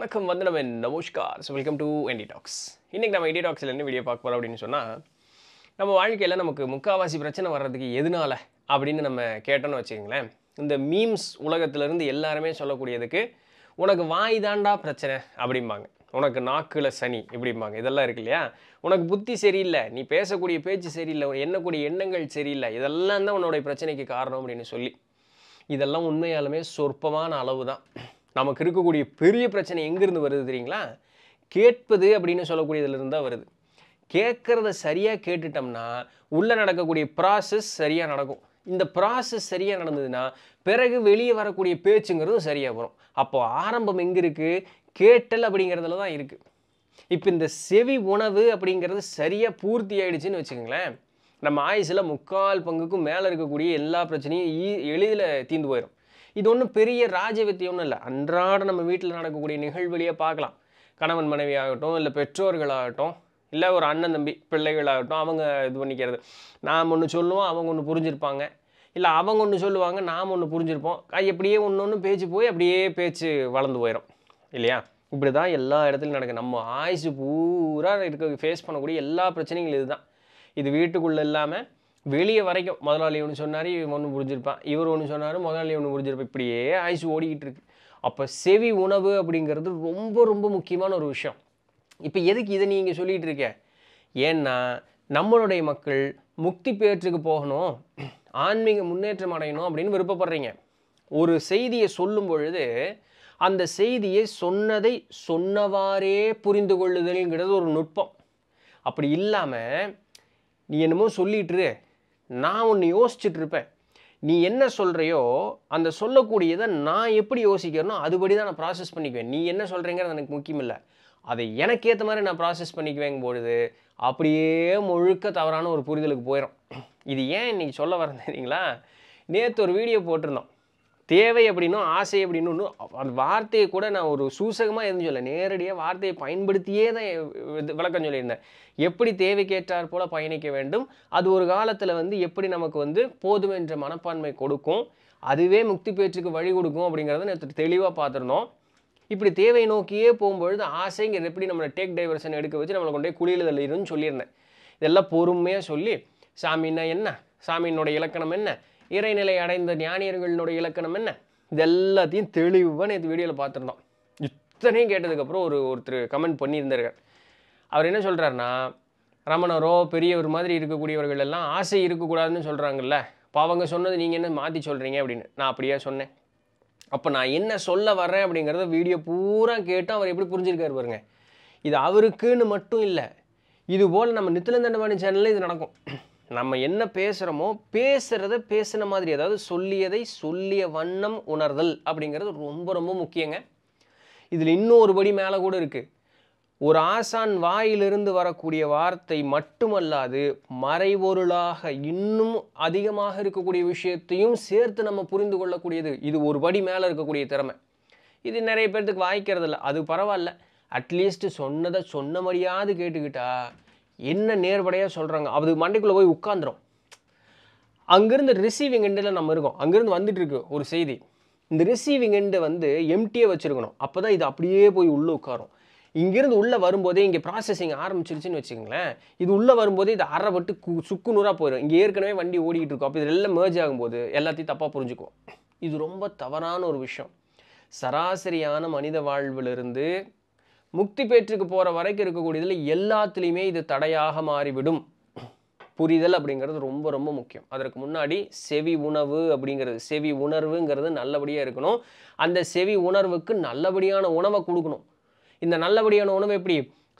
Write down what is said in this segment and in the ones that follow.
வணக்கம் நம்ம நமஸ்கார் so welcome to NT talks இன்றைக்கி நம்ம என்டி டாக்ஸில் என்ன வீடியோ பார்க்க போகிறோம் அப்படின்னு சொன்னால் நம்ம வாழ்க்கையில் நமக்கு முக்காவாசி பிரச்சனை வர்றதுக்கு எதனால் அப்படின்னு நம்ம கேட்டோன்னு வச்சுக்கோங்களேன் இந்த மீம்ஸ் உலகத்திலேருந்து எல்லாருமே சொல்லக்கூடியதுக்கு உனக்கு வாய் தாண்டா பிரச்சனை அப்படிம்பாங்க உனக்கு நாக்கில் சனி இப்படிம்பாங்க இதெல்லாம் இருக்கு இல்லையா உனக்கு புத்தி சரியில்லை நீ பேசக்கூடிய பேச்சு சரியில்லை எண்ணக்கூடிய எண்ணங்கள் சரியில்லை இதெல்லாம் தான் உன்னோடைய பிரச்சனைக்கு காரணம் அப்படின்னு சொல்லி இதெல்லாம் உண்மையாலுமே சொற்பமான அளவு தான் நமக்கு இருக்கக்கூடிய பெரிய பிரச்சனை எங்கேருந்து வருது தெரியுங்களா கேட்பது அப்படின்னு சொல்லக்கூடியதுலேருந்து தான் வருது கேட்குறத சரியாக கேட்டுட்டோம்னா உள்ளே நடக்கக்கூடிய ப்ராசஸ் சரியாக நடக்கும் இந்த ப்ராசஸ் சரியாக நடந்ததுன்னா பிறகு வெளியே வரக்கூடிய பேச்சுங்கிறதும் சரியாக வரும் அப்போது ஆரம்பம் எங்கே இருக்குது கேட்டல் அப்படிங்கிறதுல தான் இருக்குது இப்போ இந்த செவி உணவு அப்படிங்கிறது சரியாக பூர்த்தி ஆயிடுச்சுன்னு வச்சுக்கோங்களேன் நம்ம ஆயுசில் முக்கால் பங்குக்கும் மேலே இருக்கக்கூடிய எல்லா பிரச்சனையும் ஈ எளிதில் தீர்ந்து போயிடும் இது ஒன்றும் பெரிய ராஜவித்தியம்னு ஒன்றும் இல்லை அன்றாட நம்ம வீட்டில் நடக்கக்கூடிய நிகழ்வுலையே பார்க்கலாம் கணவன் மனைவி ஆகட்டும் இல்லை பெற்றோர்களாகட்டும் இல்லை ஒரு அண்ணன் தம்பி பிள்ளைகளாகட்டும் அவங்க இது பண்ணிக்கிறது நாம் ஒன்று சொல்லுவோம் அவங்க ஒன்று புரிஞ்சிருப்பாங்க இல்லை அவங்க ஒன்று சொல்லுவாங்க நாம் ஒன்று புரிஞ்சிருப்போம் எப்படியே ஒன்று ஒன்று பேச்சு போய் அப்படியே பேச்சு வளர்ந்து போயிடும் இல்லையா இப்படி தான் எல்லா இடத்துலையும் நடக்குது நம்ம ஆயுசு பூரா இருக்க ஃபேஸ் பண்ணக்கூடிய எல்லா பிரச்சனைகளும் இதுதான் இது வீட்டுக்குள்ளே இல்லாமல் வெளியே வரைக்கும் முதலாளி ஒன்று சொன்னார் இவன் ஒன்று புரிஞ்சிருப்பான் இவர் ஒன்று சொன்னார் முதலாளி ஒன்று புரிஞ்சிருப்பேன் இப்படியே ஆயுசு ஓடிக்கிட்டு இருக்கு அப்போ செவி உணவு அப்படிங்கிறது ரொம்ப ரொம்ப முக்கியமான ஒரு விஷயம் இப்போ எதுக்கு இதை நீங்கள் சொல்லிகிட்டு இருக்க ஏன்னா நம்மளுடைய மக்கள் முக்தி பேற்றுக்கு போகணும் ஆன்மீக முன்னேற்றம் அடையணும் அப்படின்னு விருப்பப்படுறீங்க ஒரு செய்தியை சொல்லும் பொழுது அந்த செய்தியை சொன்னதை சொன்னவாறே புரிந்து கொள்ளுதல்ங்கிறது ஒரு நுட்பம் அப்படி இல்லாமல் நீ என்னமோ சொல்லிட்டுரு நான் ஒன்று யோசிச்சுட்டு இருப்பேன் நீ என்ன சொல்கிறையோ அந்த சொல்லக்கூடியதை நான் எப்படி யோசிக்கிறனோ அதுபடி தான் நான் ப்ராசஸ் பண்ணிக்குவேன் நீ என்ன சொல்கிறீங்கிறது எனக்கு முக்கியம் இல்லை அதை எனக்கு ஏற்ற மாதிரி நான் ப்ராசஸ் பண்ணிக்குவேங்க பொழுது அப்படியே முழுக்க தவறான ஒரு புரிதலுக்கு போயிடும் இது ஏன் இன்றைக்கி சொல்ல வரேன் தெரியுங்களா நேற்று ஒரு வீடியோ போட்டிருந்தோம் தேவை அப்படின்னும் ஆசை அப்படின்னு அந்த வார்த்தையை கூட நான் ஒரு சூசகமாக எதுவும் சொல்ல நேரடியாக வார்த்தையை பயன்படுத்தியே தான் விளக்கம் சொல்லியிருந்தேன் எப்படி தேவைக்கேற்றார் போல் பயணிக்க வேண்டும் அது ஒரு காலத்தில் வந்து எப்படி நமக்கு வந்து போதும் என்ற மனப்பான்மை கொடுக்கும் அதுவே முக்தி பேச்சுக்கு வழி கொடுக்கும் அப்படிங்கிறத நான் தெளிவாக பார்த்துருந்தோம் இப்படி தேவை நோக்கியே போகும்பொழுது ஆசைங்கிறது எப்படி நம்மளை டேக் டைவர்ஷன் எடுக்க வச்சு நம்மளை கொண்டே குளியில் தள்ளிடும்னு சொல்லியிருந்தேன் இதெல்லாம் பொறுமையாக சொல்லி சாமின்னா என்ன சாமியினுடைய இலக்கணம் என்ன இறைநிலை அடைந்த ஞானியர்களினுடைய இலக்கணம் என்ன இது எல்லாத்தையும் தெளிவாக நேற்று வீடியோவில் பார்த்துருந்தோம் இத்தனையும் கேட்டதுக்கப்புறம் ஒரு ஒருத்தர் கமெண்ட் பண்ணியிருந்தார்கள் அவர் என்ன சொல்கிறாருன்னா ரமணரோ பெரியவர் மாதிரி இருக்கக்கூடியவர்கள் எல்லாம் ஆசை இருக்கக்கூடாதுன்னு சொல்கிறாங்கல்ல இப்போ அவங்க சொன்னது நீங்கள் என்ன மாற்றி சொல்கிறீங்க அப்படின்னு நான் அப்படியே சொன்னேன் அப்போ நான் என்ன சொல்ல வர்றேன் அப்படிங்கிறத வீடியோ பூரா கேட்டு அவர் எப்படி புரிஞ்சிருக்காரு பாருங்க இது அவருக்குன்னு மட்டும் இல்லை இது போல் நம்ம நித்திலந்தண்டவாணி சேனலில் இது நடக்கும் நம்ம என்ன பேசுகிறோமோ பேசுகிறத பேசின மாதிரி அதாவது சொல்லியதை சொல்லிய வண்ணம் உணர்தல் அப்படிங்கிறது ரொம்ப ரொம்ப முக்கியங்க இதில் இன்னும் ஒரு படி மேலே கூட இருக்குது ஒரு ஆசான் வாயிலிருந்து வரக்கூடிய வார்த்தை மட்டுமல்லாது மறைபொருளாக இன்னும் அதிகமாக இருக்கக்கூடிய விஷயத்தையும் சேர்த்து நம்ம புரிந்து கொள்ளக்கூடியது இது ஒரு படி மேலே இருக்கக்கூடிய திறமை இது நிறைய பேர்த்துக்கு வாய்க்கிறது இல்லை அது பரவாயில்ல அட்லீஸ்ட்டு சொன்னதை சொன்ன மாதிரியாவது கேட்டுக்கிட்டா என்ன நேர்படையாக சொல்கிறாங்க அது மண்டைக்குள்ளே போய் உட்காந்துரும் அங்கேருந்து ரிசீவிங் எண்டில் நம்ம இருக்கோம் அங்கேருந்து வந்துட்டு இருக்கு ஒரு செய்தி இந்த ரிசீவிங் எண்டு வந்து எம்டியே வச்சுருக்கணும் அப்போ தான் இது அப்படியே போய் உள்ளே உட்காரும் இங்கேருந்து உள்ளே வரும்போதே இங்கே ப்ராசஸிங் ஆரம்பிச்சிருச்சுன்னு வச்சுக்கோங்களேன் இது உள்ளே வரும்போதே இது அறப்பட்டு கு சுக்கு நூறாக போயிடும் இங்கே ஏற்கனவே வண்டி ஓடிக்கிட்டு இருக்கும் அப்போ இதெல்லாம் மேர்ஜ் ஆகும்போது எல்லாத்தையும் தப்பாக புரிஞ்சுக்குவோம் இது ரொம்ப தவறான ஒரு விஷயம் சராசரியான மனித வாழ்விலிருந்து முக்தி பேற்றுக்கு போகிற வரைக்கும் இருக்கக்கூடியதில் எல்லாத்துலேயுமே இது தடையாக மாறிவிடும் புரிதல் அப்படிங்கிறது ரொம்ப ரொம்ப முக்கியம் அதற்கு முன்னாடி செவி உணவு அப்படிங்கிறது செவி உணர்வுங்கிறது நல்லபடியாக இருக்கணும் அந்த செவி உணர்வுக்கு நல்லபடியான உணவை கொடுக்கணும் இந்த நல்லபடியான உணவு எப்படி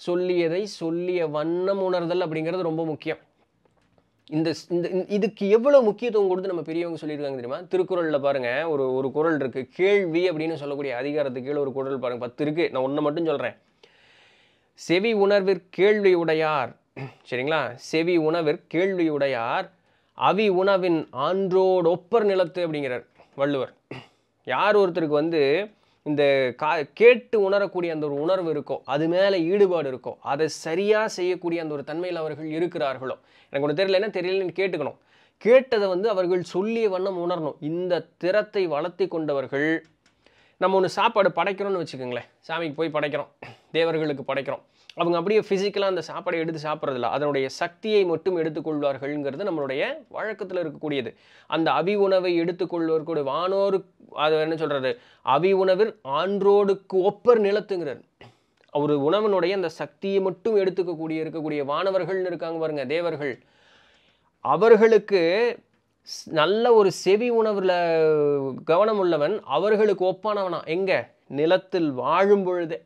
சொல்லியதை சொல்லிய வண்ணம் உணர்தல் அப்படிங்கிறது ரொம்ப முக்கியம் இந்த இந்த இதுக்கு எவ்வளோ முக்கியத்துவம் கொடுத்து நம்ம பெரியவங்க சொல்லியிருக்காங்க தெரியுமா திருக்குறளில் பாருங்கள் ஒரு ஒரு குரல் இருக்குது கேள்வி அப்படின்னு சொல்லக்கூடிய அதிகாரத்துக்கு கீழே ஒரு குரல் பாருங்கள் பத்து இருக்குது நான் ஒன்று மட்டும் சொல்கிறேன் செவி உணர்விற் உடையார் சரிங்களா செவி உணவிற் உடையார் அவி உணவின் ஆன்றோடு ஒப்பர் நிலத்து அப்படிங்கிறார் வள்ளுவர் யார் ஒருத்தருக்கு வந்து இந்த கா கேட்டு உணரக்கூடிய அந்த ஒரு உணர்வு இருக்கும் அது மேலே ஈடுபாடு இருக்கும் அதை சரியாக செய்யக்கூடிய அந்த ஒரு தன்மையில் அவர்கள் இருக்கிறார்களோ எனக்கு ஒன்று தெரியல என்ன தெரியலன்னு கேட்டுக்கணும் கேட்டதை வந்து அவர்கள் சொல்லிய வண்ணம் உணரணும் இந்த திறத்தை வளர்த்தி கொண்டவர்கள் நம்ம ஒன்று சாப்பாடு படைக்கிறோன்னு வச்சுக்கோங்களேன் சாமிக்கு போய் படைக்கிறோம் தேவர்களுக்கு படைக்கிறோம் அவங்க அப்படியே ஃபிசிக்கலாக அந்த சாப்பாடை எடுத்து சாப்பிட்றதில்ல அதனுடைய சக்தியை மட்டும் எடுத்துக்கொள்வார்கள்ங்கிறது நம்மளுடைய வழக்கத்தில் இருக்கக்கூடியது அந்த அவி உணவை எடுத்துக்கொள்வதற்குடைய வானோரு அது என்ன சொல்கிறது அவி உணவில் ஆன்றோடுக்கு ஒப்பர் நிலத்துங்கிறார் அவர் உணவனுடைய அந்த சக்தியை மட்டும் எடுத்துக்கக்கூடிய இருக்கக்கூடிய வானவர்கள்னு இருக்காங்க பாருங்கள் தேவர்கள் அவர்களுக்கு நல்ல ஒரு செவி உணவில் கவனம் உள்ளவன் அவர்களுக்கு ஒப்பானவனா எங்கே நிலத்தில் வாழும் பொழுதே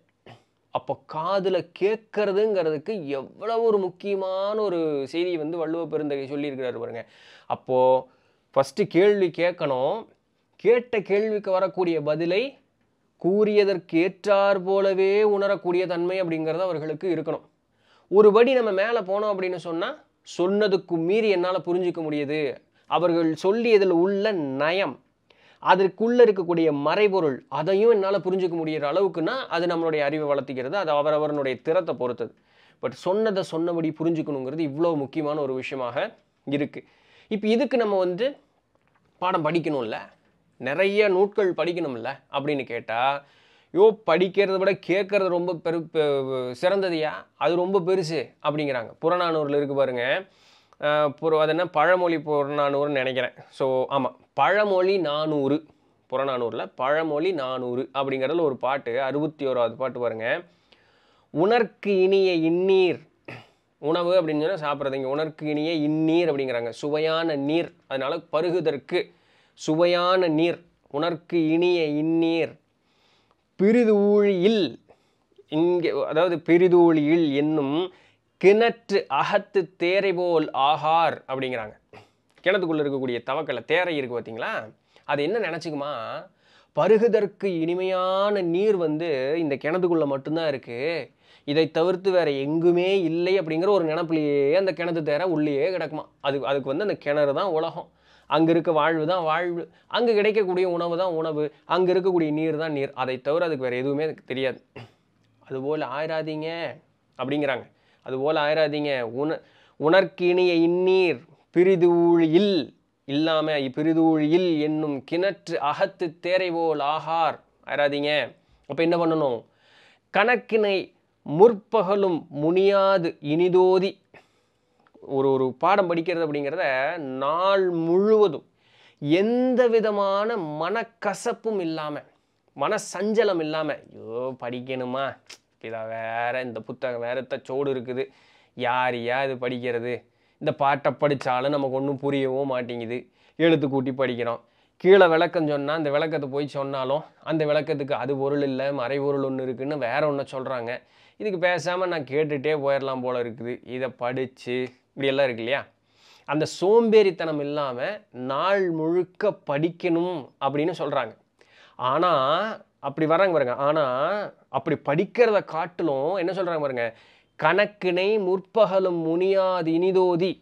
அப்போ காதில் கேட்கறதுங்கிறதுக்கு எவ்வளோ ஒரு முக்கியமான ஒரு செய்தி வந்து வள்ளுவ பெருந்தகை சொல்லியிருக்கிறாரு பாருங்க அப்போது ஃபஸ்ட்டு கேள்வி கேட்கணும் கேட்ட கேள்விக்கு வரக்கூடிய பதிலை கூறியதற்கு ஏற்றார் போலவே உணரக்கூடிய தன்மை அப்படிங்கிறது அவர்களுக்கு இருக்கணும் ஒருபடி நம்ம மேலே போனோம் அப்படின்னு சொன்னால் சொன்னதுக்கு மீறி என்னால் புரிஞ்சிக்க முடியுது அவர்கள் சொல்லியதில் உள்ள நயம் அதற்குள்ளே இருக்கக்கூடிய மறைபொருள் அதையும் என்னால் புரிஞ்சுக்க முடிகிற அளவுக்குன்னா அது நம்மளுடைய அறிவை வளர்த்திக்கிறது அது அவரவரனுடைய திறத்தை பொறுத்தது பட் சொன்னதை சொன்னபடி புரிஞ்சுக்கணுங்கிறது இவ்வளோ முக்கியமான ஒரு விஷயமாக இருக்குது இப்போ இதுக்கு நம்ம வந்து பாடம் படிக்கணும்ல நிறைய நூட்கள் படிக்கணும்ல அப்படின்னு கேட்டால் யோ படிக்கிறத விட கேட்குறது ரொம்ப பெரு சிறந்ததையா அது ரொம்ப பெருசு அப்படிங்கிறாங்க புறநானூரில் இருக்குது பாருங்கள் புற அது என்ன பழமொழி புறநானூறுன்னு நினைக்கிறேன் ஸோ ஆமாம் பழமொழி நானூறு புறநானூரில் பழமொழி நானூறு அப்படிங்கிறதுல ஒரு பாட்டு அறுபத்தி ஓராவது பாட்டு பாருங்கள் உணர்க்கு இனிய இந்நீர் உணவு அப்படின்னு சொன்னால் சாப்பிட்றதுங்க உணர்க்கு இனிய இந்நீர் அப்படிங்கிறாங்க சுவையான நீர் அதனால் பருகுதற்கு சுவையான நீர் உணர்க்கு இனிய இந்நீர் பிரிதூழியில் இங்கே அதாவது பிரிதூழியில் என்னும் கிணற்று அகத்து தேரை போல் ஆகார் அப்படிங்கிறாங்க கிணத்துக்குள்ளே இருக்கக்கூடிய தவக்கல்ல தேரை இருக்குது பார்த்தீங்களா அது என்ன நினச்சிக்குமா பருகுதற்கு இனிமையான நீர் வந்து இந்த கிணத்துக்குள்ளே மட்டும்தான் இருக்குது இதை தவிர்த்து வேறு எங்குமே இல்லை அப்படிங்கிற ஒரு நினப்புலையே அந்த கிணத்து தேர உள்ளேயே கிடக்குமா அது அதுக்கு வந்து அந்த கிணறு தான் உலகம் அங்கே இருக்க வாழ்வு தான் வாழ்வு அங்கே கிடைக்கக்கூடிய உணவு தான் உணவு அங்கே இருக்கக்கூடிய நீர் தான் நீர் அதை தவிர அதுக்கு வேறு எதுவுமே தெரியாது அதுபோல் ஆயிராதீங்க அப்படிங்கிறாங்க அதுபோல் ஆயிராதீங்க உண உணர்கிணிய இந்நீர் பிரிதூழியில் இல்லாமல் இப்பிரிதூழியில் என்னும் கிணற்று அகத்து தேரைவோல் ஆகார் ஆயிராதீங்க அப்போ என்ன பண்ணணும் கணக்கினை முற்பகலும் முனியாது இனிதோதி ஒரு ஒரு பாடம் படிக்கிறது அப்படிங்கிறத நாள் முழுவதும் எந்த விதமான மனக்கசப்பும் இல்லாமல் மனசஞ்சலம் இல்லாமல் ஐயோ படிக்கணுமா இதை வேறு இந்த புத்தகம் த சோடு இருக்குது யார் யார் இது படிக்கிறது இந்த பாட்டை படித்தாலும் நமக்கு ஒன்றும் புரியவும் மாட்டேங்குது எழுத்து கூட்டி படிக்கிறோம் கீழே விளக்கம் சொன்னால் அந்த விளக்கத்தை போய் சொன்னாலும் அந்த விளக்கத்துக்கு அது பொருள் இல்லை மறை பொருள் ஒன்று இருக்குதுன்னு வேறு ஒன்று சொல்கிறாங்க இதுக்கு பேசாமல் நான் கேட்டுகிட்டே போயிடலாம் போல் இருக்குது இதை படித்து இப்படியெல்லாம் இருக்கு இல்லையா அந்த சோம்பேறித்தனம் இல்லாமல் நாள் முழுக்க படிக்கணும் அப்படின்னு சொல்கிறாங்க ஆனால் அப்படி வர்றாங்க பாருங்க ஆனால் அப்படி படிக்கிறத காட்டிலும் என்ன சொல்கிறாங்க பாருங்க கணக்கினை முற்பகலும் முனியாது இனிதோதி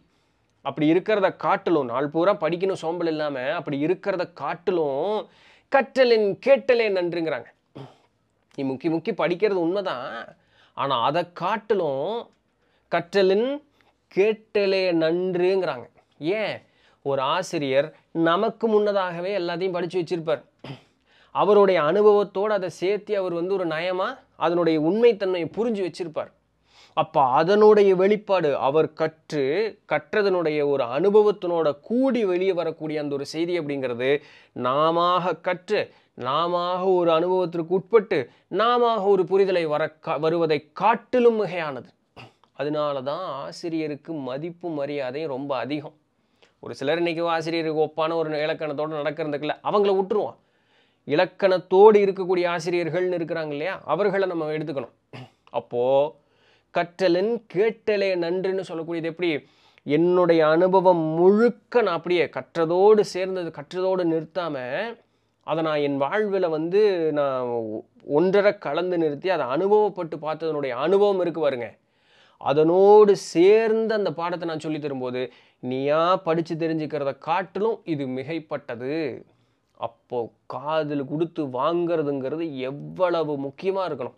அப்படி இருக்கிறத காட்டிலும் நாள் பூரா படிக்கணும் சோம்பல் இல்லாமல் அப்படி இருக்கிறத காட்டிலும் கற்றலின் கேட்டலே நன்றுங்கிறாங்க நீ முக்கி முக்கி படிக்கிறது உண்மைதான் ஆனால் அதை காட்டிலும் கற்றலின் கேட்டலே நன்றுங்கிறாங்க ஏன் ஒரு ஆசிரியர் நமக்கு முன்னதாகவே எல்லாத்தையும் படித்து வச்சிருப்பார் அவருடைய அனுபவத்தோடு அதை சேர்த்து அவர் வந்து ஒரு நயமாக அதனுடைய உண்மைத்தன்மையை புரிஞ்சு வச்சிருப்பார் அப்போ அதனுடைய வெளிப்பாடு அவர் கற்று கற்றதனுடைய ஒரு அனுபவத்தினோட கூடி வெளியே வரக்கூடிய அந்த ஒரு செய்தி அப்படிங்கிறது நாம கற்று நாம ஒரு அனுபவத்திற்கு உட்பட்டு நாம ஒரு புரிதலை வர வருவதை காட்டிலும் மிகையானது அதனால தான் ஆசிரியருக்கு மதிப்பு மரியாதையும் ரொம்ப அதிகம் ஒரு சிலர் இன்றைக்கி ஆசிரியருக்கு ஒப்பான ஒரு இலக்கணத்தோடு நடக்கிறதுக்குல அவங்கள விட்டுருவான் இலக்கணத்தோடு இருக்கக்கூடிய ஆசிரியர்கள்னு இருக்கிறாங்க இல்லையா அவர்களை நம்ம எடுத்துக்கணும் அப்போது கற்றலின் கேட்டலே நன்றுன்னு சொல்லக்கூடியது எப்படி என்னுடைய அனுபவம் முழுக்க நான் அப்படியே கற்றதோடு சேர்ந்தது கற்றதோடு நிறுத்தாமல் அதை நான் என் வாழ்வில் வந்து நான் ஒன்றரை கலந்து நிறுத்தி அதை அனுபவப்பட்டு பார்த்ததுனுடைய அனுபவம் இருக்குது பாருங்க அதனோடு சேர்ந்து அந்த பாடத்தை நான் சொல்லி தரும்போது நீயா படித்து தெரிஞ்சுக்கிறத காட்டிலும் இது மிகைப்பட்டது அப்போது காதில் கொடுத்து வாங்கிறதுங்கிறது எவ்வளவு முக்கியமாக இருக்கணும்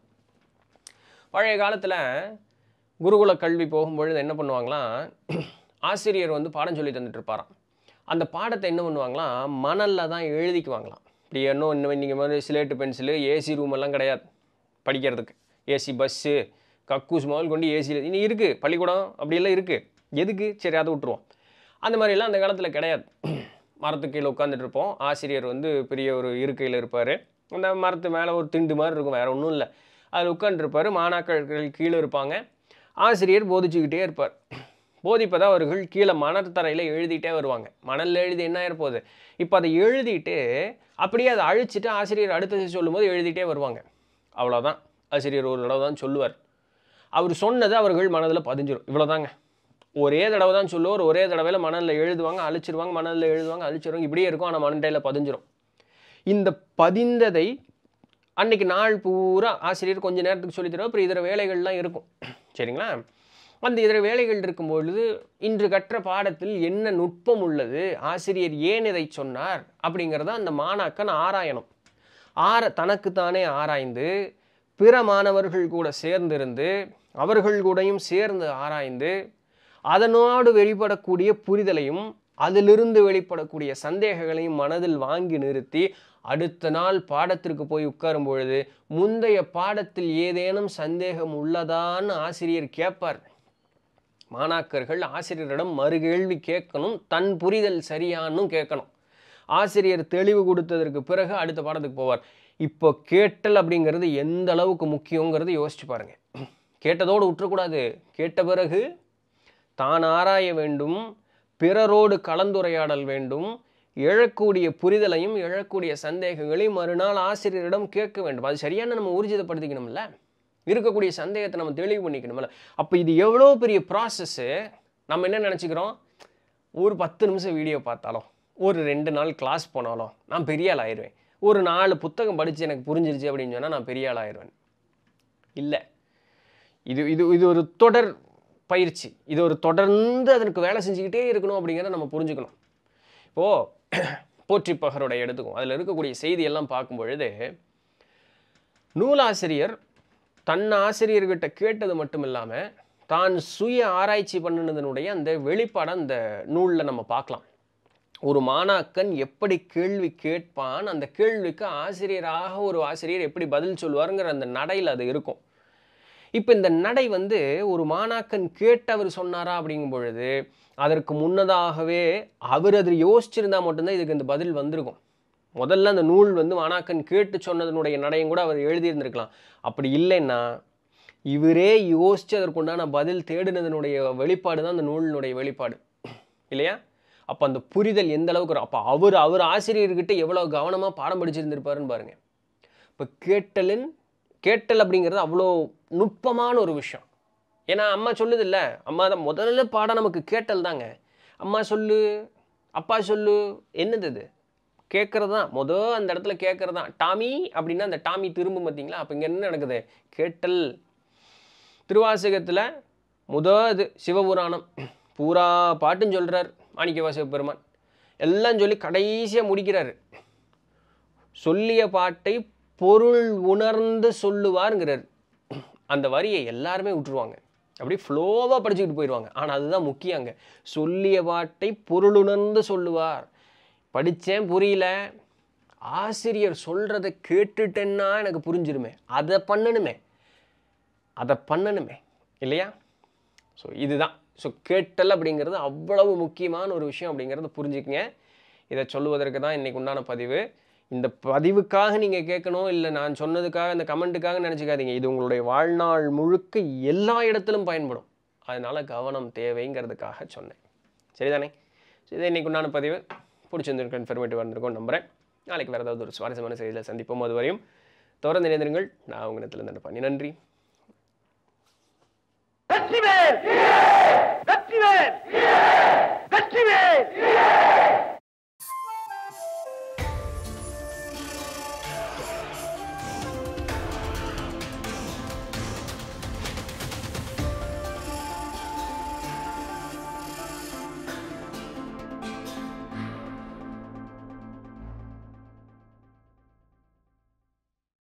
பழைய காலத்தில் குருகுல கல்வி போகும்பொழுது என்ன பண்ணுவாங்களாம் ஆசிரியர் வந்து பாடம் சொல்லி இருப்பாராம் அந்த பாடத்தை என்ன பண்ணுவாங்களாம் மணலில் தான் எழுதிக்குவாங்களாம் இப்படி என்ன இன்னும் இன்றைக்கி மாதிரி ஸ்லேட்டு பென்சிலு ஏசி ரூம் எல்லாம் கிடையாது படிக்கிறதுக்கு ஏசி பஸ்ஸு கக்கூஸ் முதல் கொண்டு ஏசி இனி இருக்குது பள்ளிக்கூடம் அப்படியெல்லாம் இருக்குது எதுக்கு சரி அதை விட்டுருவோம் அந்த மாதிரிலாம் அந்த காலத்தில் கிடையாது மரத்து கீழே உட்காந்துட்டு இருப்போம் ஆசிரியர் வந்து பெரிய ஒரு இருக்கையில் இருப்பார் அந்த மரத்து மேலே ஒரு திண்டு மாதிரி இருக்கும் வேறு ஒன்றும் இல்லை அதில் உட்காந்துருப்பார் மாணாக்கர்கள் கீழே இருப்பாங்க ஆசிரியர் போதிச்சுக்கிட்டே இருப்பார் போதிப்பதை அவர்கள் கீழே மணத்தரையில் எழுதிட்டே வருவாங்க மணலில் எழுதி என்ன இருப்போது இப்போ அதை எழுதிட்டு அப்படியே அதை அழிச்சிட்டு ஆசிரியர் அடுத்தது சொல்லும்போது எழுதிட்டே வருவாங்க அவ்வளோதான் ஆசிரியர் ஒரு தடவை தான் சொல்லுவார் அவர் சொன்னது அவர்கள் மனதில் பதிஞ்சிடும் இவ்வளோதாங்க ஒரே தடவை தான் சொல்லுவார் ஒரே தடவையில் மணலில் எழுதுவாங்க அழிச்சிருவாங்க மணலில் எழுதுவாங்க அழிச்சிருவாங்க இப்படியே இருக்கும் ஆனால் மணண்டையில் பதிஞ்சிரும் இந்த பதிந்ததை அன்னைக்கு நாள் பூரா ஆசிரியர் கொஞ்சம் நேரத்துக்கு சொல்லித்தரும் அப்புறம் இதர வேலைகள்லாம் இருக்கும் சரிங்களா அந்த இதர வேலைகள் இருக்கும்பொழுது இன்று கற்ற பாடத்தில் என்ன நுட்பம் உள்ளது ஆசிரியர் ஏன் இதை சொன்னார் அப்படிங்கிறத அந்த மாணாக்கன் ஆராயணும் ஆர தனக்கு தானே ஆராய்ந்து பிற மாணவர்கள் கூட சேர்ந்திருந்து அவர்கள் கூடயும் சேர்ந்து ஆராய்ந்து அதனோடு வெளிப்படக்கூடிய புரிதலையும் அதிலிருந்து வெளிப்படக்கூடிய சந்தேகங்களையும் மனதில் வாங்கி நிறுத்தி அடுத்த நாள் பாடத்திற்கு போய் உட்காரும் பொழுது முந்தைய பாடத்தில் ஏதேனும் சந்தேகம் உள்ளதான்னு ஆசிரியர் கேட்பார் மாணாக்கர்கள் ஆசிரியரிடம் மறுகேள்வி கேட்கணும் தன் புரிதல் சரியானும் கேட்கணும் ஆசிரியர் தெளிவு கொடுத்ததற்கு பிறகு அடுத்த பாடத்துக்கு போவார் இப்போ கேட்டல் அப்படிங்கிறது எந்த அளவுக்கு முக்கியங்கிறது யோசிச்சு பாருங்க கேட்டதோடு விட்டுறக்கூடாது கேட்ட பிறகு தான் ஆராய வேண்டும் பிறரோடு கலந்துரையாடல் வேண்டும் எழக்கூடிய புரிதலையும் எழக்கூடிய சந்தேகங்களையும் மறுநாள் ஆசிரியரிடம் கேட்க வேண்டும் அது சரியான நம்ம ஊர்ஜிதப்படுத்திக்கணும்ல இருக்கக்கூடிய சந்தேகத்தை நம்ம தெளிவு பண்ணிக்கணும்ல அப்போ இது எவ்வளோ பெரிய ப்ராசஸ்ஸு நம்ம என்ன நினச்சிக்கிறோம் ஒரு பத்து நிமிஷம் வீடியோ பார்த்தாலும் ஒரு ரெண்டு நாள் கிளாஸ் போனாலும் நான் பெரிய ஆள் ஆயிடுவேன் ஒரு நாலு புத்தகம் படித்து எனக்கு புரிஞ்சிருச்சு அப்படின்னு சொன்னால் நான் பெரிய ஆள் ஆயிடுவேன் இல்லை இது இது இது ஒரு தொடர் பயிற்சி இது ஒரு தொடர்ந்து அதற்கு வேலை செஞ்சுக்கிட்டே இருக்கணும் அப்படிங்கிறத நம்ம புரிஞ்சுக்கணும் இப்போது போற்றி பகருடைய எடுத்துக்கும் அதில் இருக்கக்கூடிய செய்தியெல்லாம் பார்க்கும் பொழுது நூலாசிரியர் தன் ஆசிரியர்கிட்ட கேட்டது மட்டும் இல்லாமல் தான் சுய ஆராய்ச்சி பண்ணினதனுடைய அந்த வெளிப்பாடை அந்த நூலில் நம்ம பார்க்கலாம் ஒரு மாணாக்கன் எப்படி கேள்வி கேட்பான் அந்த கேள்விக்கு ஆசிரியராக ஒரு ஆசிரியர் எப்படி பதில் சொல்லுவாருங்கிற அந்த நடையில் அது இருக்கும் இப்போ இந்த நடை வந்து ஒரு மாணாக்கன் கேட்டவர் சொன்னாரா அப்படிங்கும் பொழுது அதற்கு முன்னதாகவே அவர் அது யோசிச்சிருந்தா மட்டும்தான் இதுக்கு இந்த பதில் வந்திருக்கும் முதல்ல அந்த நூல் வந்து மாணாக்கன் கேட்டு சொன்னதனுடைய நடையும் கூட அவர் எழுதியிருந்திருக்கலாம் அப்படி இல்லைன்னா இவரே யோசித்து அதற்குண்டான பதில் தேடினதனுடைய வெளிப்பாடு தான் அந்த நூலினுடைய வெளிப்பாடு இல்லையா அப்போ அந்த புரிதல் எந்த அளவுக்கு அப்போ அவர் அவர் ஆசிரியர்கிட்ட எவ்வளோ கவனமாக பாடம் படிச்சிருந்திருப்பாருன்னு பாருங்கள் இப்போ கேட்டலின் கேட்டல் அப்படிங்கிறது அவ்வளோ நுட்பமான ஒரு விஷயம் ஏன்னா அம்மா சொல்லுது இல்லை அம்மா தான் முதல்ல பாடம் நமக்கு கேட்டல் தாங்க அம்மா சொல்லு அப்பா சொல்லு என்னது இது கேட்குறது தான் மொதல் அந்த இடத்துல கேட்குறது தான் டாமி அப்படின்னா அந்த டாமி திரும்பும் பார்த்தீங்களா அப்போ இங்கே என்ன நடக்குது கேட்டல் திருவாசகத்தில் முத இது சிவபுராணம் பூரா பாட்டுன்னு சொல்கிறார் மாணிக்க வாசக பெருமான் எல்லாம் சொல்லி கடைசியாக முடிக்கிறாரு சொல்லிய பாட்டை பொருள் உணர்ந்து சொல்லுவாருங்கிறார் அந்த வரியை எல்லாருமே விட்டுருவாங்க அப்படியே ஃப்ளோவாக படிச்சுக்கிட்டு போயிடுவாங்க ஆனால் அதுதான் முக்கியம் அங்கே சொல்லிய பாட்டை பொருளுணர்ந்து சொல்லுவார் படித்தேன் புரியல ஆசிரியர் சொல்கிறத கேட்டுட்டேன்னா எனக்கு புரிஞ்சிருமே அதை பண்ணணுமே அதை பண்ணணுமே இல்லையா ஸோ இதுதான் ஸோ கேட்டல் அப்படிங்கிறது அவ்வளவு முக்கியமான ஒரு விஷயம் அப்படிங்கிறத புரிஞ்சுக்கங்க இதை சொல்லுவதற்கு தான் இன்றைக்கு உண்டான பதிவு இந்த பதிவுக்காக நீங்கள் கேட்கணும் இல்லை நான் சொன்னதுக்காக இந்த கமெண்ட்டுக்காக நினச்சிக்காதீங்க இது உங்களுடைய வாழ்நாள் முழுக்க எல்லா இடத்திலும் பயன்படும் அதனால் கவனம் தேவைங்கிறதுக்காக சொன்னேன் சரிதானே சரி தான் இன்றைக்கு உண்டான பதிவு பிடிச்சிருந்துருக்கு இன்ஃபர்மேட்டிவ் வந்திருக்கோம் நம்புகிறேன் நாளைக்கு வேறு ஏதாவது ஒரு சுவாரஸ்யமான செய்தியில் சந்திப்போம் அது வரையும் தொடர்ந்து நினைந்திருங்கள் நான் உங்கள் இடத்துல நினைப்பேன் நன்றி வெற்றிவேல் வெற்றிவேல்